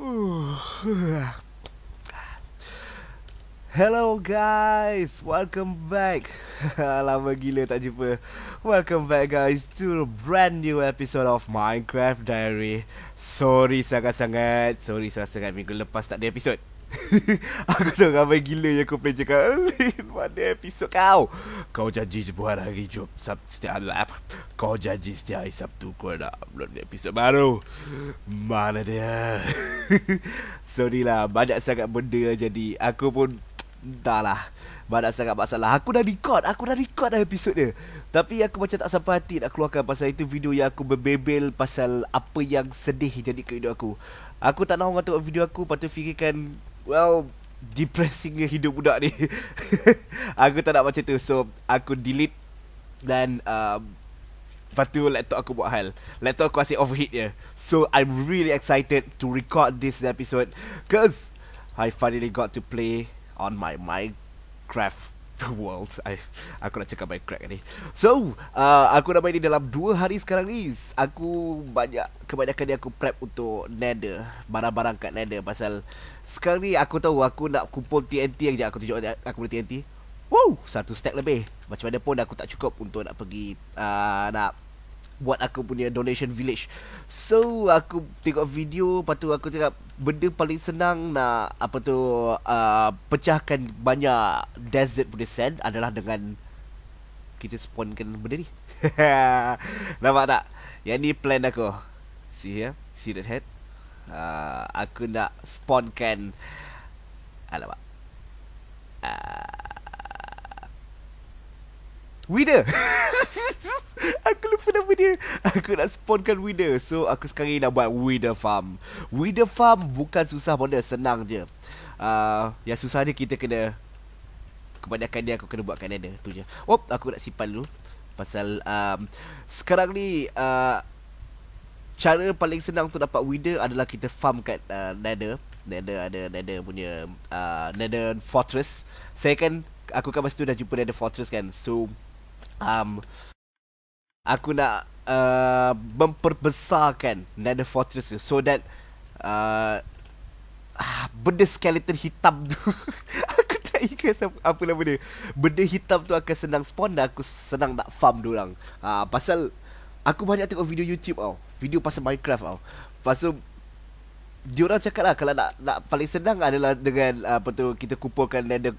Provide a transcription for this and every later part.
Hello guys, welcome back. Lama gila tak jumpa. Welcome back guys to a brand new episode of Minecraft Diary. Sorry sangat-sangat, sorry sangat-sangat minggu lepas tak ada episode. aku tengok ramai gila yang aku play cakap Lin eh, mana episod kau Kau janji buat hari Jom Sabtu Setiap hari lap Kau janji setiap hari Sabtu Kau nak upload episod baru Mana dia Sorry lah Banyak sangat benda jadi Aku pun lah Banyak sangat masalah Aku dah record Aku dah record dah episod dia Tapi aku macam tak sampai hati Nak keluarkan pasal itu video Yang aku berbebel Pasal apa yang sedih Jadi kehidupan aku Aku tak nak orang tengok video aku Lepas tu fikirkan well depressingnya hidup budak ni aku tak nak macam tu so aku delete dan um, Lepas tu laptop aku buat hal Laptop aku asyik overheat je So I'm really excited to record this episode Cause I finally got to play on my Minecraft the world I, Aku nak cakap baik crack ni So uh, Aku dah main ni dalam 2 hari sekarang ni Aku Banyak Kebanyakan ni aku prep untuk Nether Barang-barang kat Nether Pasal Sekarang ni aku tahu Aku nak kumpul TNT yang Sekejap aku tunjuk Aku boleh TNT Wow Satu stack lebih Macam mana pun aku tak cukup Untuk nak pergi uh, Nak buat aku punya donation village. So aku tengok video lepas tu aku cakap benda paling senang nak apa tu uh, pecahkan banyak desert punya sand adalah dengan kita spawnkan benda ni. Nampak tak? Yang ni plan aku. See ya, see that head. Uh, aku nak spawnkan alamak. Ah. Winner Aku lupa nama dia Aku nak spawnkan winner So aku sekarang ni nak buat winner farm Winner farm bukan susah benda Senang je uh, Yang susah ni kita kena Kebanyakan dia aku kena buat kanada Tu je Oh aku nak simpan dulu Pasal um, Sekarang ni uh, Cara paling senang untuk dapat winner adalah kita farm kat uh, nether Nether ada nether punya uh, Nether fortress Saya kan Aku kan masa tu dah jumpa nether fortress kan So um, aku nak uh, memperbesarkan Nether Fortress tu so that uh, ah, benda skeleton hitam tu aku tak ingat apa, apa nama dia benda hitam tu akan senang spawn dan aku senang nak farm diorang uh, ah, pasal aku banyak tengok video YouTube tau video pasal Minecraft tau pasal diorang cakap lah kalau nak nak paling senang adalah dengan uh, apa tu kita kumpulkan nether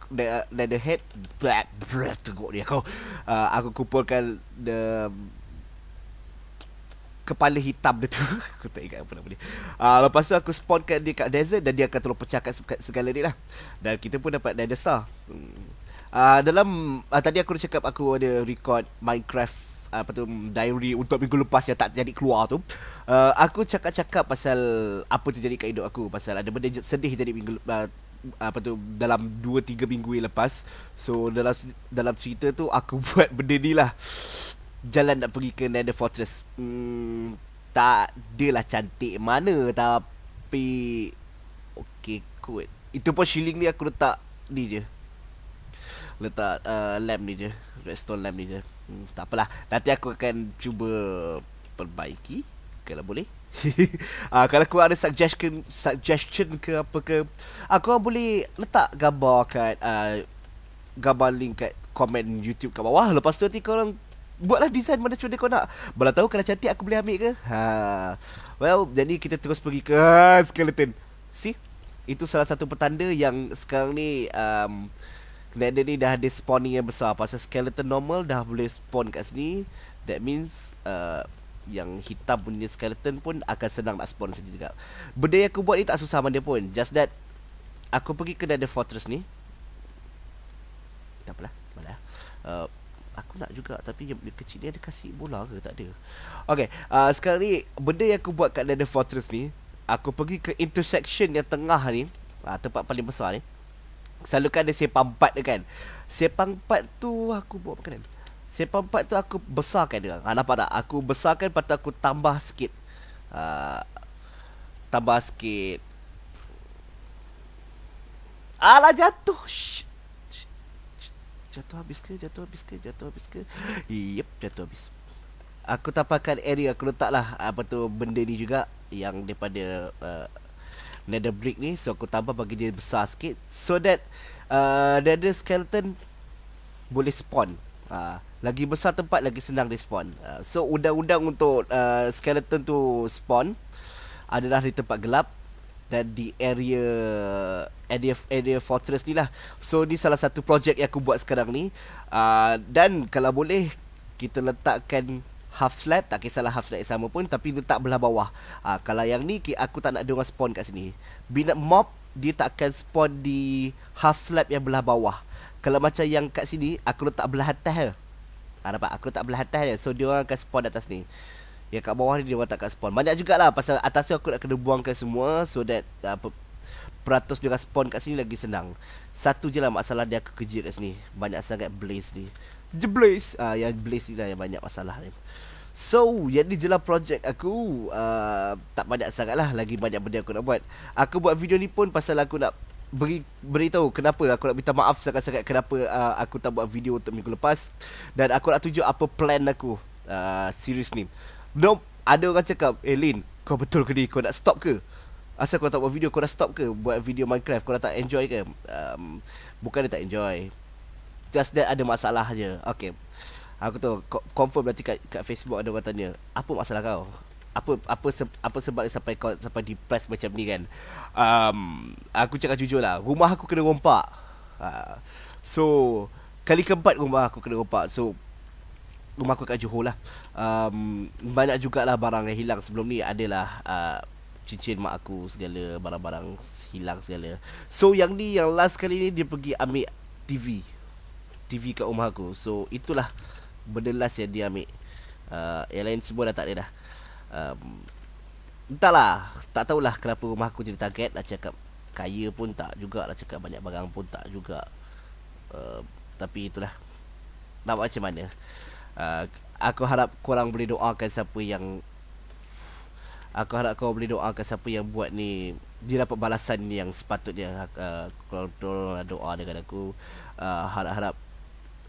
nether, head black breath tengok dia kau uh, aku kumpulkan the kepala hitam dia tu aku tak ingat apa nama dia uh, lepas tu aku spawnkan dia kat desert dan dia akan terus pecahkan segala ni lah dan kita pun dapat nether star hmm. Uh, dalam uh, tadi aku dah cakap aku ada record Minecraft apa tu diary untuk minggu lepas yang tak jadi keluar tu. Uh, aku cakap-cakap pasal apa terjadi kat hidup aku pasal ada benda sedih jadi minggu uh, apa tu dalam 2 3 minggu yang lepas. So dalam dalam cerita tu aku buat benda ni lah jalan nak pergi ke Nether Fortress. Hmm, tak adalah cantik mana tapi okey kot. Itu pun shilling ni aku letak ni je. Letak uh, lamp ni je. Redstone lamp ni je hmm, Tak apalah Nanti aku akan cuba Perbaiki Kalau boleh uh, Kalau aku ada suggestion Suggestion ke apa ke aku ah, uh, boleh letak gambar kat uh, Gambar link kat komen YouTube kat bawah Lepas tu nanti korang Buatlah desain mana cuan kau nak Bila tahu kalau cantik aku boleh ambil ke ha. Well, jadi kita terus pergi ke skeleton See? Itu salah satu petanda yang sekarang ni um, Nether ni dah ada spawning yang besar Pasal skeleton normal dah boleh spawn kat sini That means uh, Yang hitam punya skeleton pun Akan senang nak spawn sini juga Benda yang aku buat ni tak susah mana pun Just that Aku pergi ke Nether Fortress ni Tak apalah Malah uh, Aku nak juga Tapi yang kecil ni ada kasih bola ke tak ada Okay uh, Sekarang ni Benda yang aku buat kat Nether Fortress ni Aku pergi ke intersection yang tengah ni uh, Tempat paling besar ni Selalu kan ada sepang empat tu kan Sepang empat tu aku buat makanan Sepang empat tu aku besarkan dia ha, Nampak tak? Aku besarkan lepas tu aku tambah sikit uh, Tambah sikit Alah jatuh Shh. Jatuh habis ke? Jatuh habis ke? Jatuh habis ke? Yep, jatuh habis Aku tapakan area aku letak lah Apa tu benda ni juga Yang daripada uh, nether brick ni so aku tambah bagi dia besar sikit so that uh, nether skeleton boleh spawn uh, lagi besar tempat lagi senang dia spawn uh, so undang-undang untuk uh, skeleton tu spawn adalah di tempat gelap dan di area area, area fortress ni lah so ni salah satu projek yang aku buat sekarang ni uh, dan kalau boleh kita letakkan half slab tak kisahlah half slab sama pun tapi tak belah bawah ha, kalau yang ni aku tak nak dia orang spawn kat sini bina mob dia tak akan spawn di half slab yang belah bawah kalau macam yang kat sini aku letak belah atas je ha, nampak aku letak belah atas je so dia orang akan spawn atas ni yang kat bawah ni dia orang tak akan spawn banyak jugalah pasal atas tu aku nak kena buangkan semua so that uh, peratus dia respon kat sini lagi senang. Satu je lah masalah dia aku kerja kat sini. Banyak sangat blaze ni. Je blaze. Uh, ah, yang blaze ni lah yang banyak masalah ni. So, yang ni je lah projek aku. Uh, tak banyak sangat lah. Lagi banyak benda aku nak buat. Aku buat video ni pun pasal aku nak beri beritahu kenapa aku nak minta maaf sangat-sangat kenapa uh, aku tak buat video untuk minggu lepas dan aku nak tunjuk apa plan aku uh, series ni. Nope, ada orang cakap, "Eh Lin, kau betul ke ni kau nak stop ke?" Asal kau tak buat video Kau dah stop ke Buat video Minecraft Kau dah tak enjoy ke um, Bukan dia tak enjoy Just that ada masalah je Okay Aku tu Confirm nanti kat, kat Facebook Ada orang tanya Apa masalah kau apa apa se, apa sebab dia sampai kau sampai depressed macam ni kan um, aku cakap jujur lah rumah aku kena rompak uh, so kali keempat rumah aku kena rompak so rumah aku kat Johor lah um, banyak jugalah barang yang hilang sebelum ni adalah uh, cincin mak aku segala barang-barang hilang segala. So yang ni yang last kali ni dia pergi ambil TV. TV kat rumah aku. So itulah benda last yang dia ambil. Uh, yang lain semua dah tak ada dah. Um, entahlah, tak tahulah kenapa rumah aku jadi target. Dah cakap kaya pun tak juga, dah cakap banyak barang pun tak juga. Uh, tapi itulah. tak buat macam mana? Uh, aku harap korang boleh doakan siapa yang aku harap kau boleh doakan siapa yang buat ni dia dapat balasan yang sepatutnya kalau uh, tolong lah doa dengan aku uh, harap-harap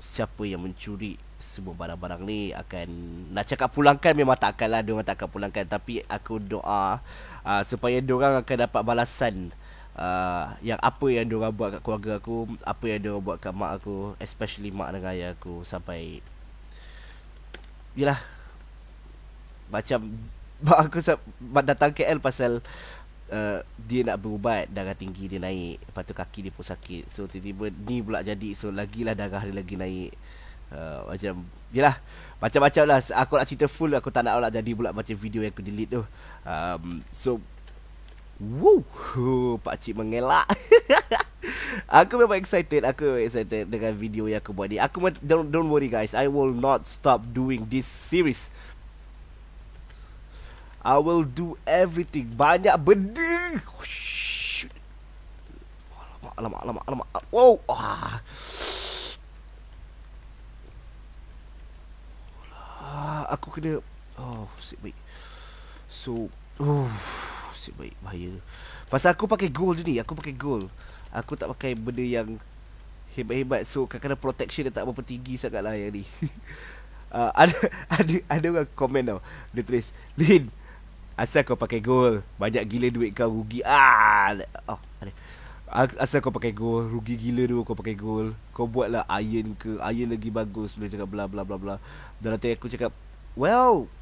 siapa yang mencuri semua barang-barang ni akan nak cakap pulangkan memang tak akan lah dia tak akan pulangkan tapi aku doa uh, supaya diorang akan dapat balasan uh, yang apa yang diorang buat kat keluarga aku apa yang diorang buat kat mak aku especially mak dan ayah aku sampai yelah macam Mak aku datang KL pasal uh, dia nak berubat darah tinggi dia naik lepas tu kaki dia pun sakit so tiba-tiba ni pula jadi so lagilah darah dia lagi naik uh, macam yalah macam-macam lah aku nak cerita full aku tak nak lah jadi pula macam video yang aku delete tu um, so Woo, pak cik mengelak. aku memang excited, aku excited dengan video yang aku buat ni. Aku don't, don't worry guys, I will not stop doing this series I will do everything. Banyak benda. Oh, alamak, alamak, alamak, alamak. Wow. Ah. aku kena oh sip baik so oh sip baik bahaya pasal aku pakai gold ni aku pakai gold aku tak pakai benda yang hebat-hebat so kadang-kadang protection dia tak berapa tinggi sangat lah yang ni uh, ada ada ada orang komen tau dia tulis lin Asal kau pakai gol Banyak gila duit kau rugi Ah, oh, ah, Asal kau pakai gol Rugi gila tu kau pakai gol Kau buatlah iron ke Iron lagi bagus Boleh cakap bla bla bla bla dalam nanti aku cakap Well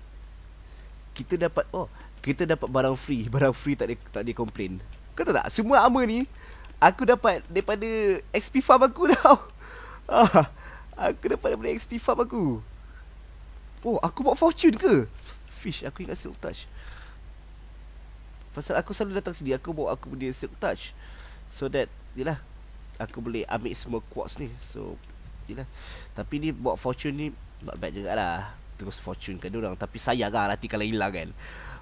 Kita dapat Oh Kita dapat barang free Barang free tak ada, tak ada komplain Kau tahu tak Semua armor ni Aku dapat daripada XP farm aku tau ah, Aku dapat daripada XP farm aku Oh aku buat fortune ke Fish aku ingat silk touch Pasal aku selalu datang sini Aku bawa aku punya silk touch So that Yelah Aku boleh ambil semua quartz ni So Yelah Tapi ni buat fortune ni Not bad juga lah Terus fortune ke kan orang Tapi sayang lah Nanti kalau hilang kan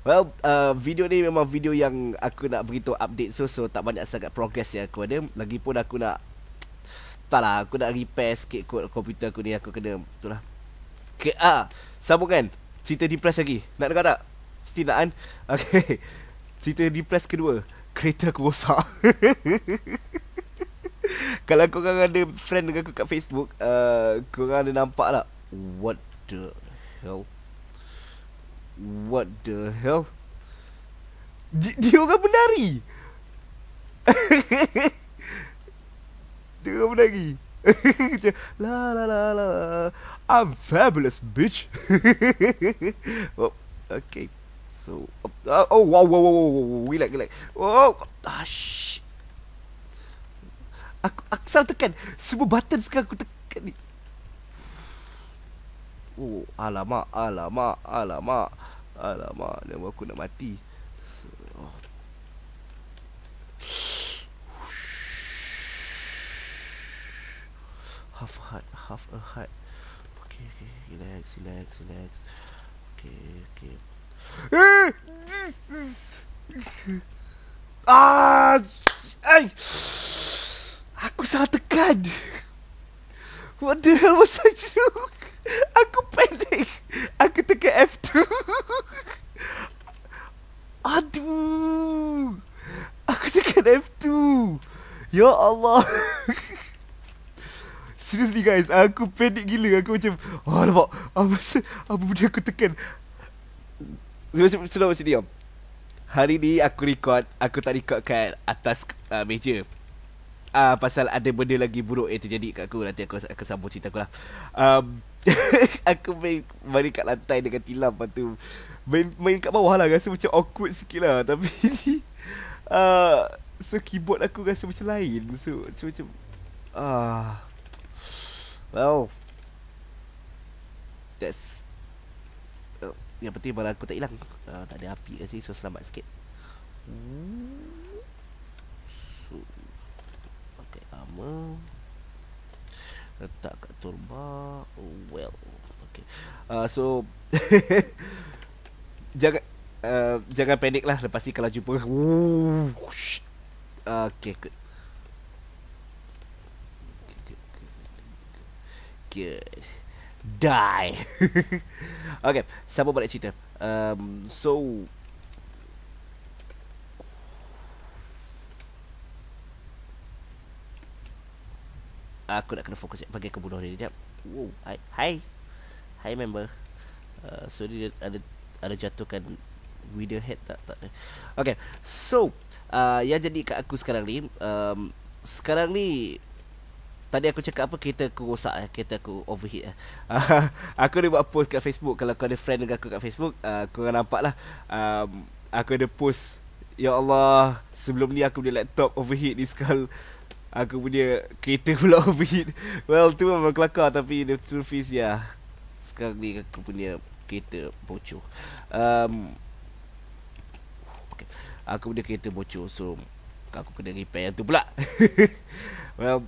Well uh, Video ni memang video yang Aku nak beritahu update So, so tak banyak sangat progress yang aku ada Lagipun aku nak Tak lah Aku nak repair sikit kot Komputer aku ni Aku kena lah. Okay ah, Sambung kan Cerita depress lagi Nak dengar tak? Still kan? Okay Cerita depress kedua Kereta aku rosak Kalau korang ada friend dengan aku kat Facebook uh, Korang ada nampak tak What the hell What the hell Di, Dia orang menari Dia orang menari la la la la I'm fabulous bitch oh, Okay So, uh, oh, wow, wow, wow, wow, wow, wow, relax, relax. Oh, ah, Aku, aku salah tekan. Semua button sekarang aku tekan ni. Oh, alamak, alamak, alamak. Alamak, nama aku nak mati. Half a heart, half a heart. Okay, okay, relax, relax, relax. Okay, okay. Ah, Aku salah tekan. What the hell was I doing? Aku panik. Aku tekan F2. Aduh. Aku tekan F2. Ya Allah. Seriously guys, aku panik gila. Aku macam, oh Apa, apa benda aku tekan? Sebelum sebelum sebelum macam ni om. Hari ni aku record Aku tak record kat atas uh, meja uh, Pasal ada benda lagi buruk yang terjadi kat aku Nanti aku akan sambung cerita aku lah um, Aku main, main kat lantai dengan tilam Lepas tu main, main kat bawah lah Rasa macam awkward sikit lah Tapi ni uh, So keyboard aku rasa macam lain So macam macam uh, Well That's uh, Yang penting barang aku tak hilang uh, Tak ada api ke sini So selamat sikit So Pakai armor Letak kat turba Oh Well Okay uh, So Jangan uh, Jangan panik lah Lepas ni kalau jumpa uh, uh Okay good Good die. okay, siapa balik cerita? Um, so, aku nak kena fokus sekejap bagi aku bunuh dia sekejap. Wow, hi. Hi, hi member. Uh, so, dia ada, ada jatuhkan video head tak? Tak Okay, so, uh, yang jadi kat aku sekarang ni, um, sekarang ni Tadi aku cakap apa Kereta aku rosak eh. Kereta aku overheat eh. Aku ada buat post kat Facebook Kalau kau ada friend dengan aku kat Facebook ah, Kau akan nampak lah um, Aku ada post Ya Allah Sebelum ni aku punya laptop overheat ni sekali Aku punya kereta pula overheat Well tu memang kelakar Tapi the truth is ya Sekarang ni aku punya kereta bocor um, okay. Aku punya kereta bocor So aku kena repair yang tu pula Well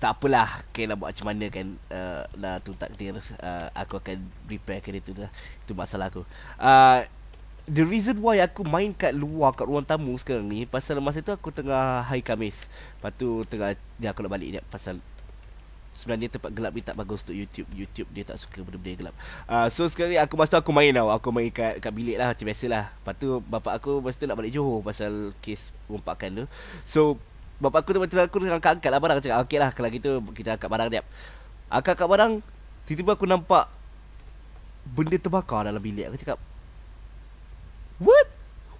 tak apalah okay, lah, buat macam mana kan uh, lah tu takdir uh, aku akan repair kereta tu dah itu masalah aku uh, the reason why aku main kat luar kat ruang tamu sekarang ni pasal masa tu aku tengah hari kamis, lepas tu tengah dia ya, aku nak balik dia pasal sebenarnya tempat gelap ni tak bagus untuk YouTube YouTube dia tak suka benda-benda gelap uh, so sekarang ni aku masa tu aku main tau aku main kat, kat bilik lah macam biasa lah lepas tu bapak aku masa tu nak balik Johor pasal kes rompakan tu so Bapak aku tu macam aku dengan akak angkat lah barang Cakap okey lah kalau gitu kita angkat barang jap Akak angkat barang Tiba-tiba aku nampak Benda terbakar dalam bilik Aku cakap What?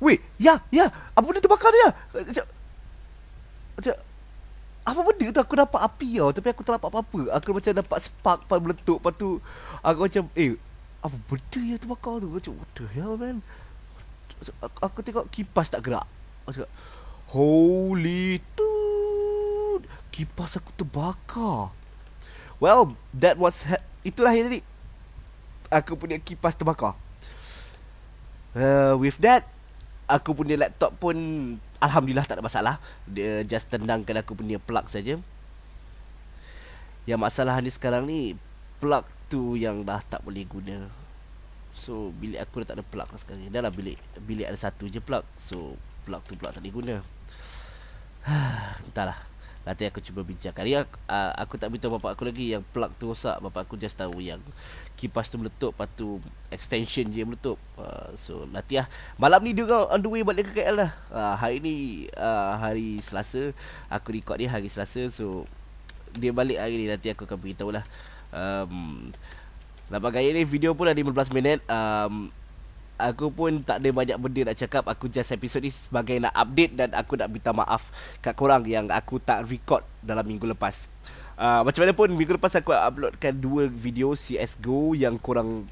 Wait, ya, ya Apa benda terbakar tu ya? Cakap Cakap apa benda tu aku nampak api tau ya? Tapi aku tak nampak apa-apa Aku macam nampak spark Lepas meletup Lepas tu Aku macam Eh Apa benda yang terbakar tu Macam what the hell man aku, aku tengok kipas tak gerak Aku cakap Holy tu Kipas aku terbakar. Well, that was ha-, itulah yang tadi. Aku punya kipas terbakar. Uh, with that, aku punya laptop pun alhamdulillah tak ada masalah. Dia just tendangkan aku punya plug saja. Yang masalah ni sekarang ni plug tu yang dah tak boleh guna. So bilik aku dah tak ada plug lah sekarang ni. Dalam bilik bilik ada satu je plug. So plug tu plug tak diguna. guna. Entahlah. Nanti aku cuba bincangkan Kali ya, aku, ah, aku tak beritahu bapak aku lagi Yang plug tu rosak Bapak aku just tahu yang Kipas tu meletup Lepas tu Extension je meletup ah, So nanti lah Malam ni dia on the way Balik ke KL lah ah, Hari ni Hari Selasa Aku record dia hari Selasa So Dia balik hari ni Nanti aku akan beritahu lah um, Nampak gaya ni Video pun dah 15 minit um, aku pun tak ada banyak benda nak cakap aku just episode ni sebagai nak update dan aku nak minta maaf kat korang yang aku tak record dalam minggu lepas uh, macam mana pun minggu lepas aku uploadkan dua video CSGO yang korang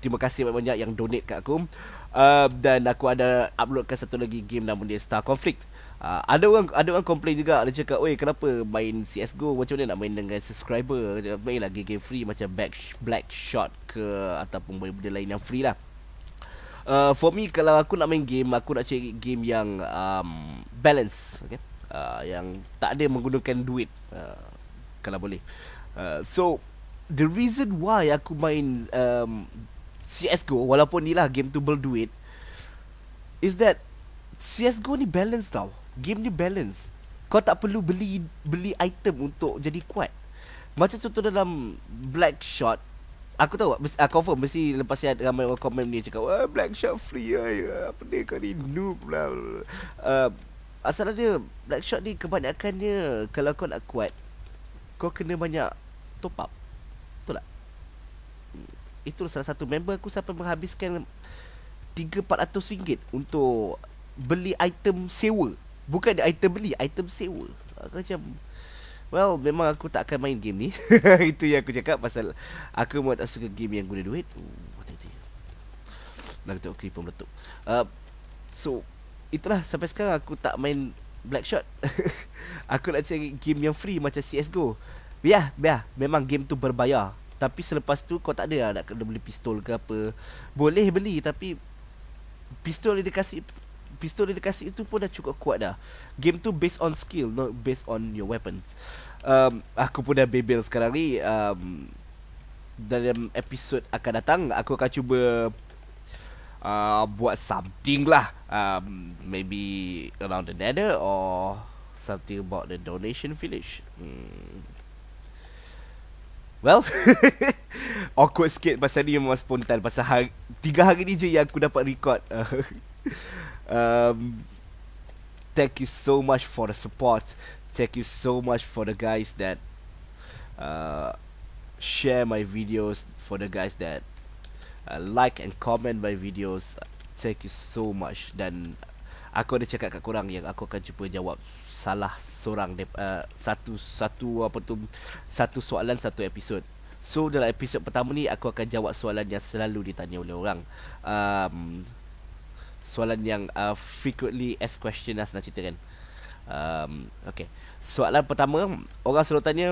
terima kasih banyak-banyak yang donate kat aku uh, dan aku ada uploadkan satu lagi game namun dia Star Conflict Uh, ada orang ada orang komplain juga ada cakap oi kenapa main CS:GO macam mana nak main dengan subscriber main lagi game free macam black shot ke ataupun benda-benda lain yang free lah uh, for me kalau aku nak main game aku nak cari game yang um, balance okay? uh, yang tak ada menggunakan duit uh, kalau boleh uh, so the reason why aku main um, CSGO walaupun ni lah game tu berduit is that CSGO ni balance tau game ni balance kau tak perlu beli beli item untuk jadi kuat macam contoh dalam black shot Aku tahu aku uh, Confirm mesti Lepas ni ramai orang komen ni Cakap Wah, Black Shot free ah, ya, Apa dia kau ni Noob lah uh, ah, Asalnya dia Black Shot ni Kebanyakannya Kalau kau nak kuat Kau kena banyak Top up Betul tak hmm, Itu salah satu member aku Sampai menghabiskan 3-400 ringgit Untuk Beli item sewa Bukan item beli Item sewa Aku macam Well, memang aku tak akan main game ni. Itu yang aku cakap pasal aku memang tak suka game yang guna duit. Oh, tadi. Nak tengok clip Uh, so itulah sampai sekarang aku tak main Black Shot. aku nak cari game yang free macam CS:GO. Biar, biar. Memang game tu berbayar. Tapi selepas tu kau tak ada lah nak kena beli pistol ke apa. Boleh beli tapi pistol dia kasih pistol dia kasih itu pun dah cukup kuat dah. Game tu based on skill, not based on your weapons. Um, aku pun dah bebel sekarang ni. Um, dalam episod akan datang, aku akan cuba uh, buat something lah. Um, maybe around the nether or something about the donation village. Hmm. Well Awkward sikit pasal ni memang spontan Pasal hari, tiga hari ni je yang aku dapat record Um, thank you so much for the support. Thank you so much for the guys that uh, share my videos. For the guys that uh, like and comment my videos. Thank you so much. Dan aku ada cakap kat korang yang aku akan cuba jawab salah seorang uh, satu satu apa tu satu soalan satu episod. So dalam episod pertama ni aku akan jawab soalan yang selalu ditanya oleh orang. Um, soalan yang uh, frequently asked question lah senang cerita kan. um, okay. Soalan pertama Orang selalu tanya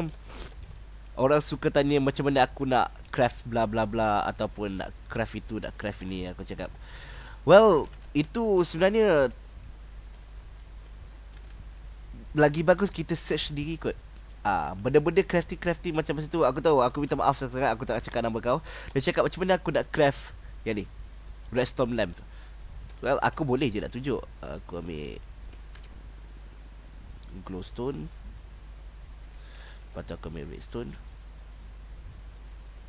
Orang suka tanya macam mana aku nak craft bla bla bla Ataupun nak craft itu, nak craft ini Aku cakap Well, itu sebenarnya Lagi bagus kita search sendiri kot Ah, uh, Benda-benda crafty-crafty macam macam tu Aku tahu, aku minta maaf sekarang Aku tak nak cakap nama kau Dia cakap macam mana aku nak craft Yang ni Redstone Lamp Well, aku boleh je nak tunjuk. Aku ambil glowstone. Lepas tu aku ambil redstone.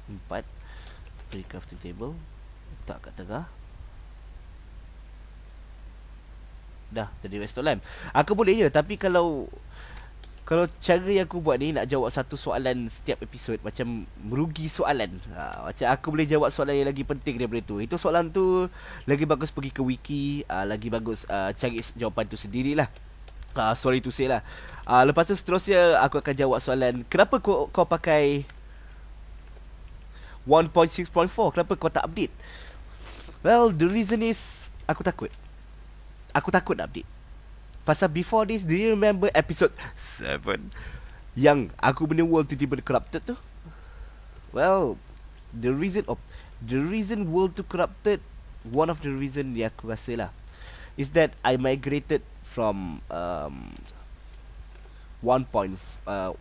Empat. Three crafting table. Letak kat tengah. Dah, jadi redstone lamp. Aku boleh je, tapi kalau kalau cara yang aku buat ni nak jawab satu soalan setiap episod macam merugi soalan. Ha, macam aku boleh jawab soalan yang lagi penting daripada tu. Itu soalan tu lagi bagus pergi ke wiki, uh, lagi bagus uh, cari jawapan tu sendirilah. Uh, sorry to say lah. Uh, lepas tu seterusnya aku akan jawab soalan kenapa kau kau pakai 1.6.4? Kenapa kau tak update? Well, the reason is aku takut. Aku takut nak update. Pasal before this Do you remember episode 7 Yang aku punya world tu tiba-tiba corrupted tu Well The reason of The reason world to corrupted One of the reason yang aku rasa lah Is that I migrated from um, 1. Uh,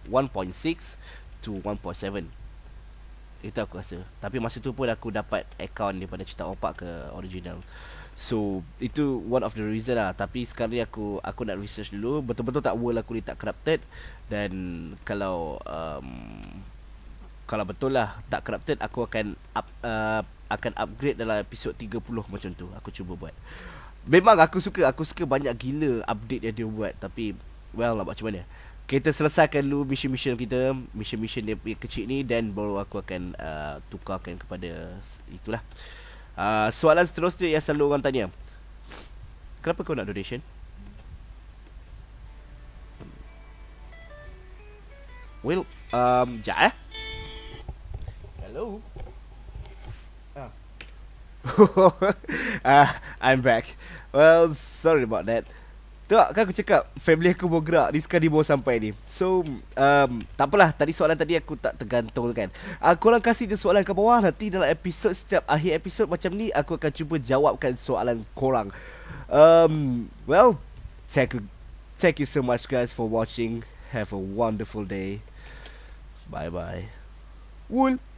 to 1.7 itu aku rasa Tapi masa tu pun aku dapat account daripada Cerita Opak ke original So itu one of the reason lah Tapi sekarang ni aku aku nak research dulu Betul-betul tak world aku ni tak corrupted Dan kalau um, Kalau betul lah tak corrupted Aku akan up, uh, akan upgrade dalam episod 30 macam tu Aku cuba buat Memang aku suka Aku suka banyak gila update yang dia buat Tapi well lah macam mana kita selesaikan dulu misi-misi kita, misi-misi dia yang kecil ni dan baru aku akan uh, tukarkan kepada itulah. Uh, soalan seterusnya yang selalu orang tanya. Kenapa kau nak donation? Well, um, jap eh. Hello. Ah. uh, I'm back. Well, sorry about that. Tengok kan aku cakap Family aku boleh gerak Rizka dia bawa sampai ni So um, Tak apalah Tadi soalan tadi aku tak tergantung kan uh, Korang kasih je soalan ke bawah Nanti dalam episod Setiap akhir episod macam ni Aku akan cuba jawabkan soalan korang um, Well thank you, thank you so much guys for watching Have a wonderful day Bye bye Wool